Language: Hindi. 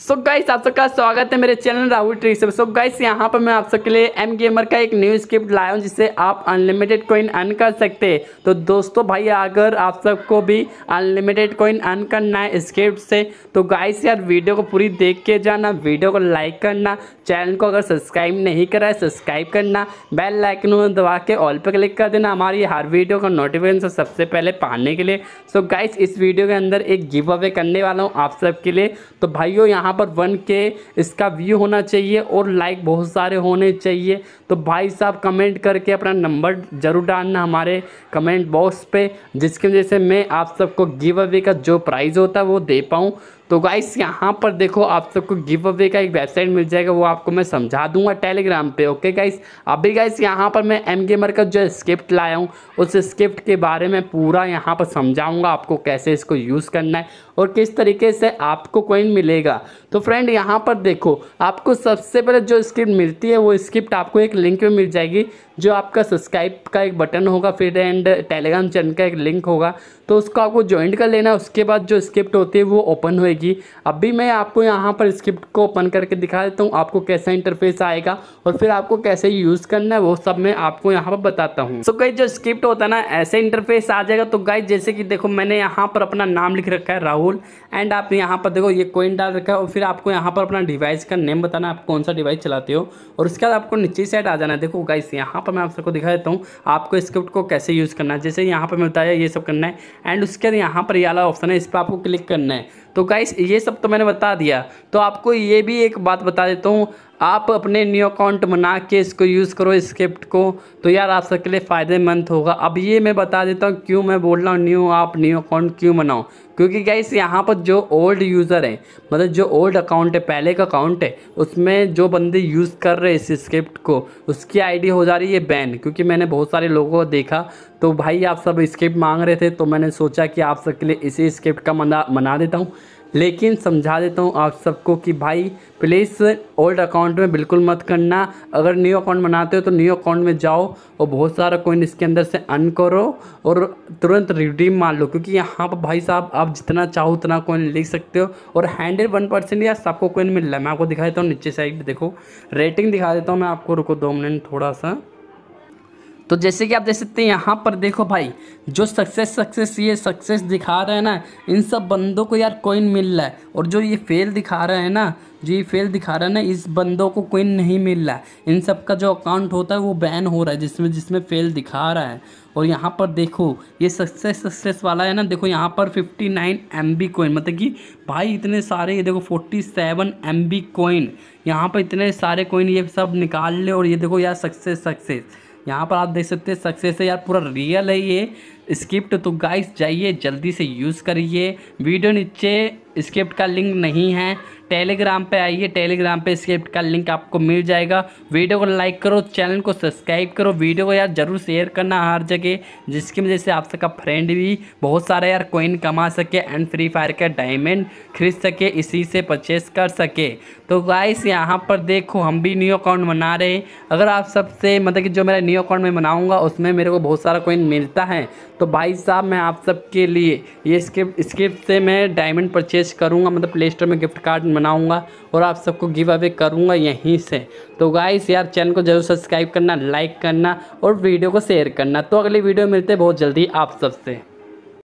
सो गाइस आप सबका स्वागत है मेरे चैनल राहुल ट्री से सो गाइस यहाँ पर मैं आप सबके लिए एम गेमर का एक न्यू स्क्रिप्ट लाया हूँ जिससे आप अनलिमिटेड कॉइन अर्न कर सकते हैं तो दोस्तों भाई अगर आप सबको भी अनलिमिटेड कॉइन अर्न करना है स्क्रिप्ट से तो गाइस यार वीडियो को पूरी देख के जाना वीडियो को लाइक करना चैनल को अगर सब्सक्राइब नहीं करा है सब्सक्राइब करना बेल लाइकन दबा के ऑल पर क्लिक कर देना हमारी हर वीडियो का नोटिफिकेशन सबसे पहले पाने के लिए सो गाइस इस वीडियो के अंदर एक गिव अवे करने वाला हूँ आप सबके लिए तो भाइयों यहाँ यहाँ पर वन के इसका व्यू होना चाहिए और लाइक बहुत सारे होने चाहिए तो भाई साहब कमेंट करके अपना नंबर जरूर डालना हमारे कमेंट बॉक्स पे जिसकी वजह से मैं आप सबको गिव अवे का जो प्राइज़ होता है वो दे पाऊँ तो गाइस यहाँ पर देखो आप सबको गिव अवे का एक वेबसाइट मिल जाएगा वो आपको मैं समझा दूंगा टेलीग्राम पे ओके गाइस अभी गाइस यहाँ पर मैं एम गेमर का जो स्क्रिप्ट लाया हूँ उस स्क्रिप्ट के बारे में पूरा यहाँ पर समझाऊँगा आपको कैसे इसको यूज़ करना है और किस तरीके से आपको कोइन मिलेगा तो फ्रेंड यहाँ पर देखो आपको सबसे पहले जो स्क्रिप्ट मिलती है वो स्क्रिप्ट आपको एक लिंक में मिल जाएगी जो आपका सब्सक्राइब का एक बटन होगा फिर एंड टेलीग्राम चैनल का एक लिंक होगा तो उसको आपको ज्वाइन कर लेना उसके बाद जो स्क्रिप्ट होती है वो ओपन होएगी अभी मैं आपको यहाँ पर स्क्रिप्ट को ओपन करके दिखा देता हूँ आपको कैसा इंटरफेस आएगा और फिर आपको कैसे यूज़ करना है वो सब मैं आपको यहाँ पर बताता हूँ सो so, गाइज जो स्क्रिप्ट होता है ना ऐसे इंटरफेस आ जाएगा तो गाइज जैसे कि देखो मैंने यहाँ पर अपना नाम लिख रखा है राहुल एंड आप यहाँ पर देखो ये कोइन डाल रखा है और फिर आपको यहाँ पर अपना डिवाइस का नेम बताना आप कौन सा डिवाइस चलाते हो और उसके बाद आपको नीचे साइड आ जाना है देखो गाइस यहाँ पर पर मैं आप सबको दिखा देता हूँ आपको स्क्रिप्ट को कैसे यूज़ करना है जैसे यहाँ पर मैं बताया ये सब करना है एंड उसके बाद यहाँ पर ये वाला ऑप्शन है इस पर आपको क्लिक करना है तो गाइस ये सब तो मैंने बता दिया तो आपको ये भी एक बात बता देता हूँ आप अपने न्यू अकाउंट बना के इसको यूज़ करो स्क्रिप्ट को तो यार आप सबके लिए फ़ायदेमंद होगा अब ये मैं बता देता हूँ क्यों मैं बोल रहा हूँ न्यू आप न्यू अकाउंट क्यों बनाओ क्योंकि गाइस यहाँ पर जो ओल्ड यूज़र है मतलब जो ओल्ड अकाउंट है पहले का अकाउंट है उसमें जो बंदे यूज़ कर रहे हैं इस स्क्रिप्ट को उसकी आईडी हो जा रही है बैन क्योंकि मैंने बहुत सारे लोगों को देखा तो भाई आप सब स्क्रिप्ट मांग रहे थे तो मैंने सोचा कि आप सबके लिए इसी स्क्रिप्ट का मना मना देता हूँ लेकिन समझा देता हूँ आप सबको कि भाई प्लीज़ ओल्ड अकाउंट में बिल्कुल मत करना अगर न्यू अकाउंट बनाते हो तो न्यू अकाउंट में जाओ और बहुत सारा कोइन इसके अंदर से अन करो और तुरंत रिडीम मान लो क्योंकि यहाँ पर भाई साहब आप जितना चाहो उतना कोइन ले सकते हो और हैंड्रेड वन परसेंट या सबको कोइन मिल रहा है मैं आपको दिखा देता हूँ नीचे साइड देखो रेटिंग दिखा देता हूँ मैं आपको रुको दो मिनट थोड़ा सा तो जैसे कि आप देख सकते हैं यहाँ पर देखो भाई जो सक्सेस सक्सेस ये सक्सेस दिखा रहे हैं ना इन सब बंदों को यार कोइन मिल रहा है और जो ये फेल दिखा रहे हैं ना जो ये फेल दिखा रहा है ना इस बंदों को कोइन नहीं मिल रहा है इन सब का जो अकाउंट होता है वो बैन हो रहा है जिसमें जिसमें फेल दिखा रहा है और यहाँ पर देखो ये सक्सेस सक्सेस वाला है ना देखो यहाँ पर fifty nine M B coin मतलब कि भाई इतने सारे ये देखो forty seven M B coin यहाँ पर इतने सारे कोइन ये सब निकाल ले और ये देखो यार सक्सेस सक्सेस यहाँ पर आप देख सकते हैं सक्सेस है यार पूरा रियल है ये स्क्रिप्ट तो गाइस जाइए जल्दी से यूज़ करिए वीडियो नीचे स्क्रिप्ट का लिंक नहीं है टेलीग्राम पे आइए टेलीग्राम पे स्क्रिप्ट का लिंक आपको मिल जाएगा वीडियो को लाइक करो चैनल को सब्सक्राइब करो वीडियो को यार ज़रूर शेयर करना हर जगह जिसकी वजह से आप सबका फ्रेंड भी बहुत सारा यार कोइन कमा सके एंड फ्री फायर का डायमंड खरीद सके इसी से परचेस कर सके तो गाइस यहाँ पर देखो हम भी न्यू अकाउंट बना रहे हैं अगर आप सबसे मतलब कि जो मेरा न्यू अकाउंट में बनाऊँगा उसमें मेरे को बहुत सारा कोइन मिलता है तो भाई साहब मैं आप सबके लिए ये स्क्रिप्ट स्क्रिप्ट से मैं डायमंड परचेज परचेज करूँगा मतलब प्ले स्टोर में गिफ्ट कार्ड बनाऊँगा और आप सबको गिव अवे करूँगा यहीं से तो गाइस यार चैनल को जरूर सब्सक्राइब करना लाइक करना और वीडियो को शेयर करना तो अगली वीडियो मिलते बहुत जल्दी आप सबसे